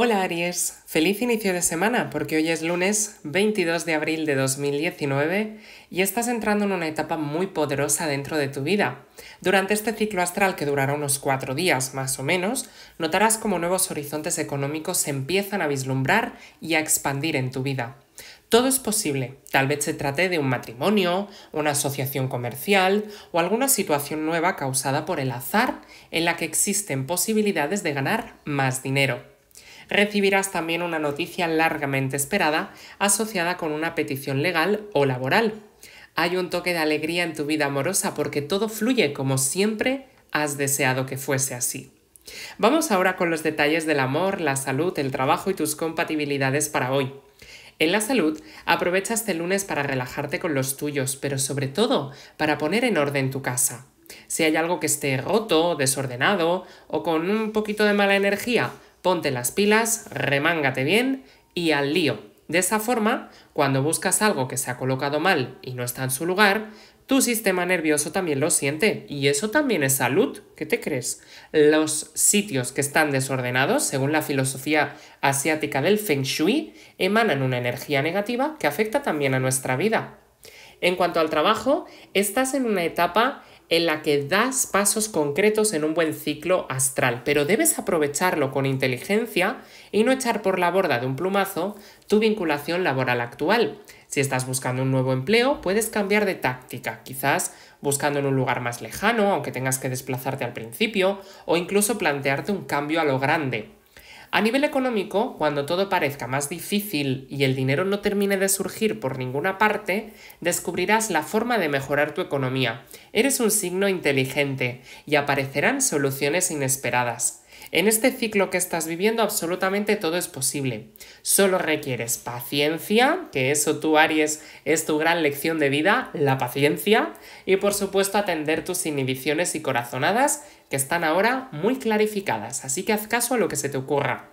Hola Aries, feliz inicio de semana porque hoy es lunes 22 de abril de 2019 y estás entrando en una etapa muy poderosa dentro de tu vida. Durante este ciclo astral que durará unos cuatro días más o menos, notarás como nuevos horizontes económicos se empiezan a vislumbrar y a expandir en tu vida. Todo es posible, tal vez se trate de un matrimonio, una asociación comercial o alguna situación nueva causada por el azar en la que existen posibilidades de ganar más dinero recibirás también una noticia largamente esperada asociada con una petición legal o laboral. Hay un toque de alegría en tu vida amorosa porque todo fluye como siempre has deseado que fuese así. Vamos ahora con los detalles del amor, la salud, el trabajo y tus compatibilidades para hoy. En la salud, aprovecha este lunes para relajarte con los tuyos, pero sobre todo para poner en orden tu casa. Si hay algo que esté roto, desordenado o con un poquito de mala energía, Ponte las pilas, remángate bien y al lío. De esa forma, cuando buscas algo que se ha colocado mal y no está en su lugar, tu sistema nervioso también lo siente y eso también es salud. ¿Qué te crees? Los sitios que están desordenados, según la filosofía asiática del feng shui, emanan una energía negativa que afecta también a nuestra vida. En cuanto al trabajo, estás en una etapa en la que das pasos concretos en un buen ciclo astral, pero debes aprovecharlo con inteligencia y no echar por la borda de un plumazo tu vinculación laboral actual. Si estás buscando un nuevo empleo, puedes cambiar de táctica, quizás buscando en un lugar más lejano, aunque tengas que desplazarte al principio, o incluso plantearte un cambio a lo grande. A nivel económico, cuando todo parezca más difícil y el dinero no termine de surgir por ninguna parte, descubrirás la forma de mejorar tu economía. Eres un signo inteligente y aparecerán soluciones inesperadas. En este ciclo que estás viviendo absolutamente todo es posible. Solo requieres paciencia, que eso tú Aries es tu gran lección de vida, la paciencia, y por supuesto atender tus inhibiciones y corazonadas que están ahora muy clarificadas, así que haz caso a lo que se te ocurra.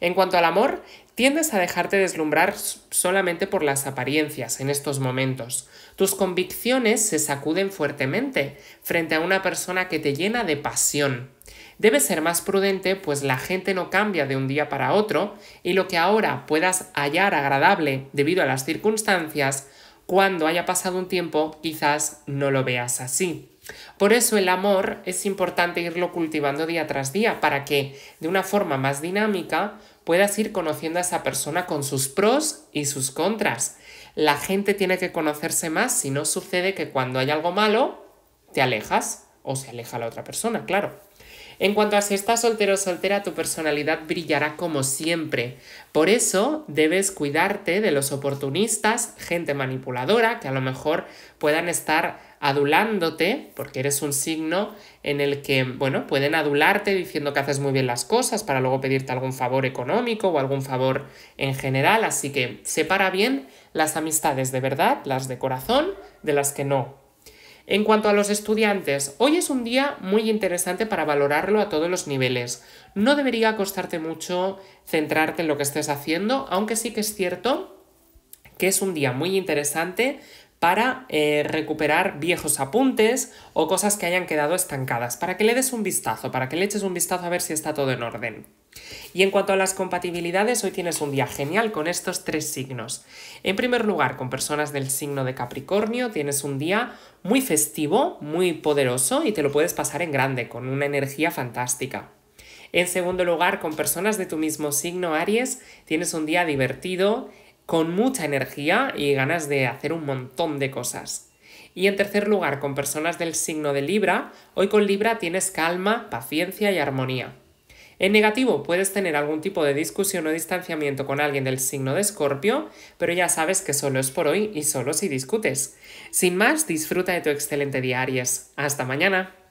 En cuanto al amor, tiendes a dejarte deslumbrar solamente por las apariencias en estos momentos. Tus convicciones se sacuden fuertemente frente a una persona que te llena de pasión. Debes ser más prudente, pues la gente no cambia de un día para otro, y lo que ahora puedas hallar agradable debido a las circunstancias, cuando haya pasado un tiempo quizás no lo veas así. Por eso el amor es importante irlo cultivando día tras día para que de una forma más dinámica puedas ir conociendo a esa persona con sus pros y sus contras. La gente tiene que conocerse más si no sucede que cuando hay algo malo te alejas o se aleja la otra persona, claro. En cuanto a si estás soltero o soltera, tu personalidad brillará como siempre. Por eso debes cuidarte de los oportunistas, gente manipuladora, que a lo mejor puedan estar adulándote, porque eres un signo en el que, bueno, pueden adularte diciendo que haces muy bien las cosas para luego pedirte algún favor económico o algún favor en general. Así que separa bien las amistades de verdad, las de corazón, de las que no, en cuanto a los estudiantes, hoy es un día muy interesante para valorarlo a todos los niveles. No debería costarte mucho centrarte en lo que estés haciendo, aunque sí que es cierto que es un día muy interesante para eh, recuperar viejos apuntes o cosas que hayan quedado estancadas, para que le des un vistazo, para que le eches un vistazo a ver si está todo en orden. Y en cuanto a las compatibilidades, hoy tienes un día genial con estos tres signos. En primer lugar, con personas del signo de Capricornio, tienes un día muy festivo, muy poderoso y te lo puedes pasar en grande, con una energía fantástica. En segundo lugar, con personas de tu mismo signo, Aries, tienes un día divertido, con mucha energía y ganas de hacer un montón de cosas. Y en tercer lugar, con personas del signo de Libra, hoy con Libra tienes calma, paciencia y armonía. En negativo, puedes tener algún tipo de discusión o distanciamiento con alguien del signo de Escorpio, pero ya sabes que solo es por hoy y solo si discutes. Sin más, disfruta de tu excelente día, Aries. Hasta mañana.